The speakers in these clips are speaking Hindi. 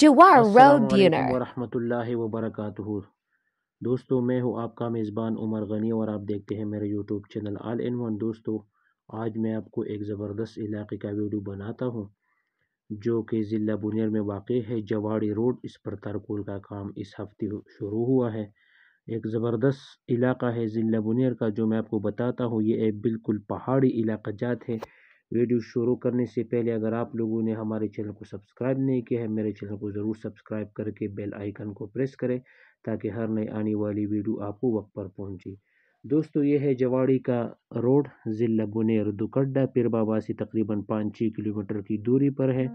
जुआ रोड रहमतुल्लाहि व वबरकातुहू दोस्तों मैं हूं आपका मेज़बान उमर गनी और आप देखते हैं मेरे YouTube channel all in one दोस्तों आज मैं आपको एक ज़बरदस्त इलाके का वीडियो बनाता हूं जो कि ज़िला बुनियर में वाक़ है जवाड़ी रोड इस पर तरकुल का काम इस हफ्ते शुरू हुआ है एक ज़बरदस्त इलाका है ज़िला बुनियर का जो मैं आपको बताता हूँ ये एक बिल्कुल पहाड़ी इलाका जात है वीडियो शुरू करने से पहले अगर आप लोगों ने हमारे चैनल को सब्सक्राइब नहीं किया है मेरे चैनल को ज़रूर सब्सक्राइब करके बेल आइकन को प्रेस करें ताकि हर नई आने वाली वीडियो आपको वक्त पर पहुंचे दोस्तों ये है जवाड़ी का रोड ज़िला बुनेर दुकड्डा पिर बाबा से तकरीबन पाँच छः किलोमीटर की दूरी पर है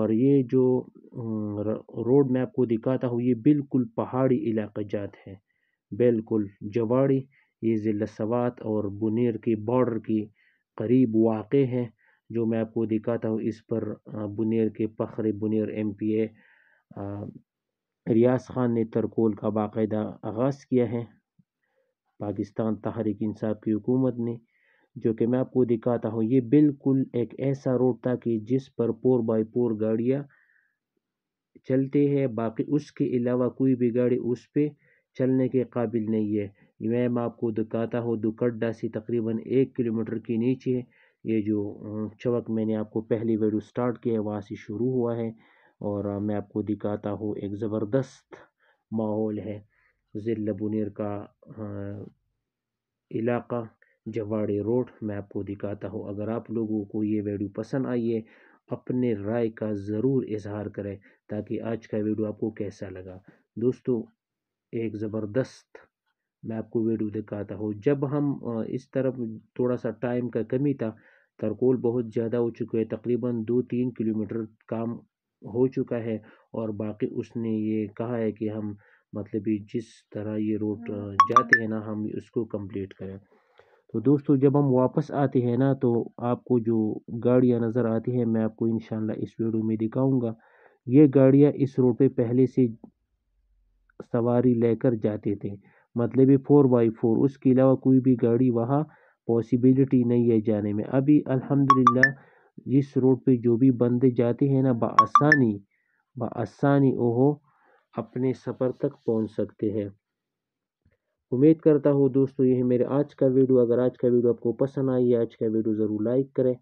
और ये जो रोड मैं आपको दिखाता हूँ ये बिल्कुल पहाड़ी इलाका जात है बिल्कुल जवाड़ी ये ज़िला सवात और बुनेर के बॉर्डर की करीब वाक़ है जो मैं आपको दिखाता हूँ इस पर बुनेर के फ़ख्र Buner M P A Riaz Khan ने तरकोल का बाकायदा आगाज़ किया है पाकिस्तान तहरीक इंसाफ की हुकूमत ने जो कि मैं आपको दिखाता हूँ ये बिल्कुल एक ऐसा रोड था कि जिस पर पोर बाई पोर गाड़ियाँ चलते हैं बाकी उसके अलावा कोई भी गाड़ी उस पर चलने के काबिल नहीं है मैम आपको दिखाता हूँ दुकड्डा से तकरीबन एक किलोमीटर के नीचे ये जो चवक मैंने आपको पहली वीडियो स्टार्ट किया है वहाँ से शुरू हुआ है और मैं आपको दिखाता हूँ एक ज़बरदस्त माहौल है ज़िल बुनर का इलाका जवाड़ी रोड मैं आपको दिखाता हूँ अगर आप लोगों को ये वीडियो पसंद आई है अपने राय का ज़रूर इजहार करें ताकि आज का वीडियो आपको कैसा लगा दोस्तों एक ज़बरदस्त मैं आपको वीडियो दिखाता हूँ जब हम इस तरफ थोड़ा सा टाइम का कमी था तरकोल बहुत ज़्यादा हो चुका है तकरीबन दो तीन किलोमीटर काम हो चुका है और बाकी उसने ये कहा है कि हम मतलब जिस तरह ये रोड हाँ। जाते हैं ना हम उसको कंप्लीट करें तो दोस्तों जब हम वापस आते हैं ना तो आपको जो गाड़ियाँ नज़र आती हैं मैं आपको इन इस वीडियो में दिखाऊँगा ये गाड़ियाँ इस रोड पर पहले से सवारी लेकर जाते थे मतलब ये फोर बाई फोर उसके अलावा कोई भी गाड़ी वहाँ पॉसिबिलिटी नहीं है जाने में अभी अल्हम्दुलिल्लाह इस रोड पे जो भी बंदे जाते हैं ना बसानी बसानी वो अपने सफ़र तक पहुंच सकते हैं उम्मीद करता हूँ दोस्तों यह मेरे आज का वीडियो अगर आज का वीडियो आपको पसंद आई है आज का वीडियो ज़रूर लाइक करें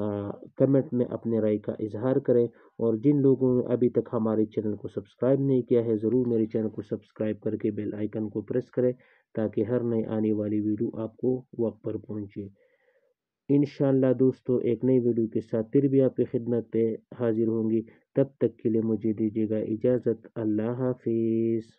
कमेंट में अपने राय का इजहार करें और जिन लोगों ने अभी तक हमारे चैनल को सब्सक्राइब नहीं किया है ज़रूर मेरे चैनल को सब्सक्राइब करके बेल आइकन को प्रेस करें ताकि हर नई आने वाली वीडियो आपको वक्त पर पहुँचे इन दोस्तों एक नई वीडियो के साथ फिर भी आपकी खिदमत पे हाजिर होंगी तब तक के लिए मुझे दीजिएगा इजाज़त अल्लाह हाफिज़